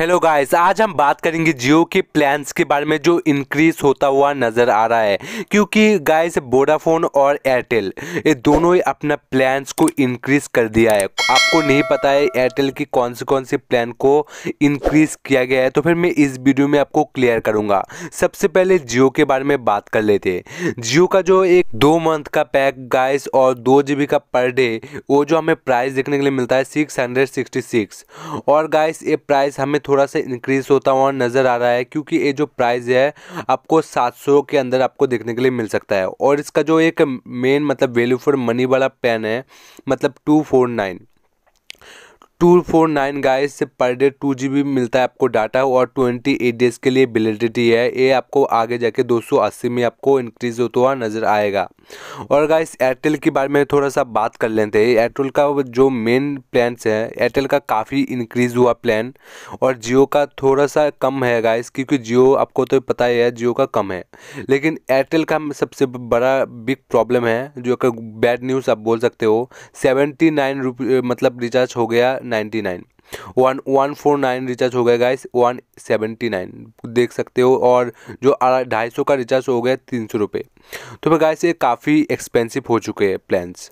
hello guys आज हम बात करेंगे जियो के प्लान्स के बारे में जो इंक्रीज होता हुआ नज़र आ रहा है क्योंकि गाइस वोडाफोन और एयरटेल ये दोनों ही अपना प्लान्स को इंक्रीज कर दिया है आपको नहीं पता है एयरटेल की कौन से कौन से प्लान को इंक्रीज किया गया है तो फिर मैं इस वीडियो में आपको क्लियर करूँगा सबसे पहले जियो के बारे में बात कर लेते जियो का जो एक दो मंथ का पैक गाइस और दो जी का पर डे वो जो हमें प्राइस देखने के लिए मिलता है सिक्स और गाइस ये प्राइस हमें थोड़ा सा इंक्रीज़ होता हुआ नज़र आ रहा है क्योंकि ये जो प्राइस है आपको सात सौ के अंदर आपको देखने के लिए मिल सकता है और इसका जो एक मेन मतलब वैल्यू फॉर मनी वाला पेन है मतलब two four nine two four nine guys से per day to G B मिलता है आपको डाटा और ट्वेंटी एट डेज के लिए बिलिडिटी है ये आपको आगे जाके दो सौ अस्सी में आपको इंक्रीज होता हुआ नज़र आएगा और गाइस एयरटेल के बारे में थोड़ा सा बात कर लेते हैं एयरटेल का जो मेन प्लान्स है एयरटेल का काफ़ी इंक्रीज हुआ प्लान और जियो का थोड़ा सा कम है गाइस क्योंकि जियो आपको तो पता ही है जियो का कम है लेकिन एयरटेल का सबसे बड़ा बिग प्रॉब्लम है जो बैड न्यूज़ आप बोल सकते हो सेवेंटी नाइन मतलब रिचार्ज हो गया ninety nine one one four nine recharge हो गया गाइस वन सेवेंटी नाइन देख सकते हो और जो ढाई सौ का रिचार्ज हो गया तीन सौ रुपये तो फिर गाइस ये काफ़ी एक्सपेंसिव हो चुके हैं प्लान्स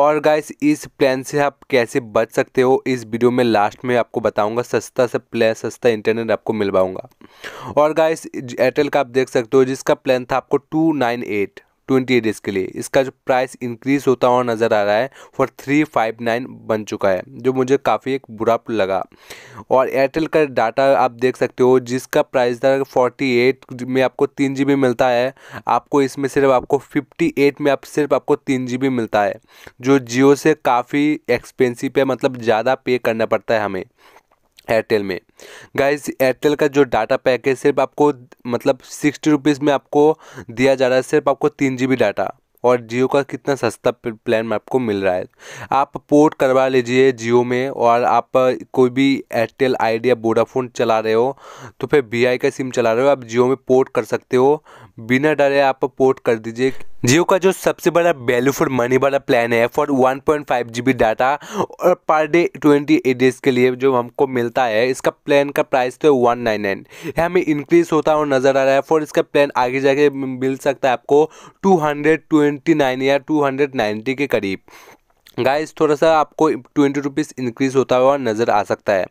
और गाइस इस प्लान से आप कैसे बच सकते हो इस वीडियो में लास्ट में आपको बताऊंगा सस्ता से प्लान सस्ता इंटरनेट आपको मिल और गाइस एयरटेल का आप देख सकते हो जिसका प्लान था आपको two nine eight twenty days के लिए इसका जो प्राइस इंक्रीज होता हुआ नज़र आ रहा है फॉर थ्री फाइव नाइन बन चुका है जो मुझे काफ़ी एक बुरा लगा और एयरटेल का डाटा आप देख सकते हो जिसका प्राइस था फोर्टी एट में आपको तीन जी मिलता है आपको इसमें सिर्फ आपको फिफ्टी एट में आप सिर्फ आपको तीन जी मिलता है जो जियो से काफ़ी एक्सपेंसिव है मतलब ज़्यादा पे करना पड़ता है हमें एयरटेल में गाइज एयरटेल का जो डाटा पैक है सिर्फ आपको मतलब सिक्सटी रुपीज़ में आपको दिया जा रहा है सिर्फ आपको तीन जी डाटा और जियो का कितना सस्ता प्लान में आपको मिल रहा है आप पोर्ट करवा लीजिए जियो में और आप कोई भी एयरटेल आइडिया वोडाफोन चला रहे हो तो फिर वी का सिम चला रहे हो आप जियो में पोर्ट कर सकते हो बिना डरे आप पोर्ट कर दीजिए जियो का जो सबसे बड़ा वैल्यू फॉर मनी वाला प्लान है फॉर 1.5 पॉइंट डाटा और पर डे 28 डेज के लिए जो हमको मिलता है इसका प्लान का प्राइस तो है वन नाइन नाइन यह हमें इंक्रीज होता और नज़र आ रहा है फॉर इसका प्लान आगे जाके मिल सकता है आपको 229 या 290 के करीब गाइस थोड़ा सा आपको ट्वेंटी रुपीज़ इंक्रीज़ होता हुआ नज़र आ सकता है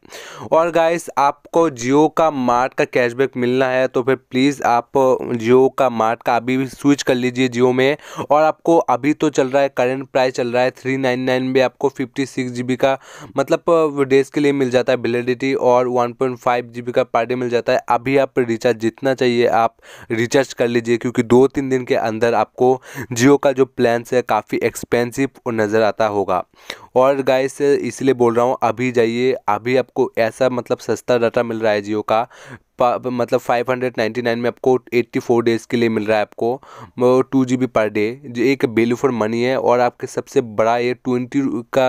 और गाइस आपको जियो का मार्ट का कैशबैक मिलना है तो फिर प्लीज़ आप जियो का मार्ट का अभी भी स्विच कर लीजिए जियो में और आपको अभी तो चल रहा है करंट प्राइस चल रहा है थ्री नाइन नाइन में आपको फिफ्टी सिक्स जी बी का मतलब डेज के लिए मिल जाता है वेलिडिटी और one point five G B का पर डे मिल जाता है अभी आप रिचार्ज जितना चाहिए आप रिचार्ज कर लीजिए क्योंकि दो तीन दिन के अंदर आपको जियो का जो प्लान है काफ़ी एक्सपेंसिव नज़र आता है होगा और गाइस इसलिए बोल रहा हूँ अभी जाइए अभी आपको ऐसा मतलब सस्ता डाटा मिल रहा है जियो का मतलब 599 में आपको 84 डेज़ के लिए मिल रहा है आपको two G B per day जो एक वैल्यू फॉर मनी है और आपके सबसे बड़ा ये ट्वेंटी का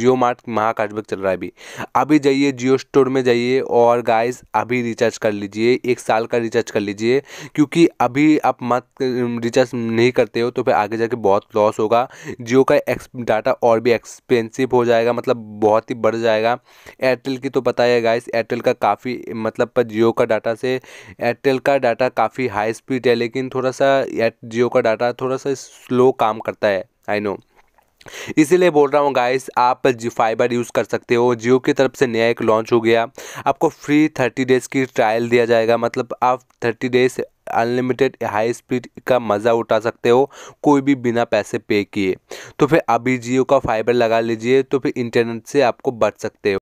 जियो मार्ट महाकाशबैक चल रहा है अभी अभी जाइए जियो स्टोर में जाइए और गाइस अभी रिचार्ज कर लीजिए एक साल का रिचार्ज कर लीजिए क्योंकि अभी आप मत रिचार्ज नहीं करते हो तो फिर आगे जाके बहुत लॉस होगा जियो का एक्स डाटा और भी एक्सपेंसिव हो जाएगा मतलब बहुत ही बढ़ जाएगा एयरटेल की तो पता है गाइस एयरटेल का काफ़ी मतलब जियो का डाटा से एयरटेल का डाटा काफ़ी हाई स्पीड है लेकिन थोड़ा सा जियो का डाटा थोड़ा सा स्लो काम करता है आई नो इसीलिए बोल रहा हूँ गाइस आप फाइबर यूज़ कर सकते हो जियो की तरफ से नया एक लॉन्च हो गया आपको फ्री थर्टी डेज़ की ट्रायल दिया जाएगा मतलब आप thirty days unlimited high speed का मज़ा उठा सकते हो कोई भी बिना पैसे पे किए तो फिर अभी जियो का फाइबर लगा लीजिए तो फिर इंटरनेट से आपको बच सकते हो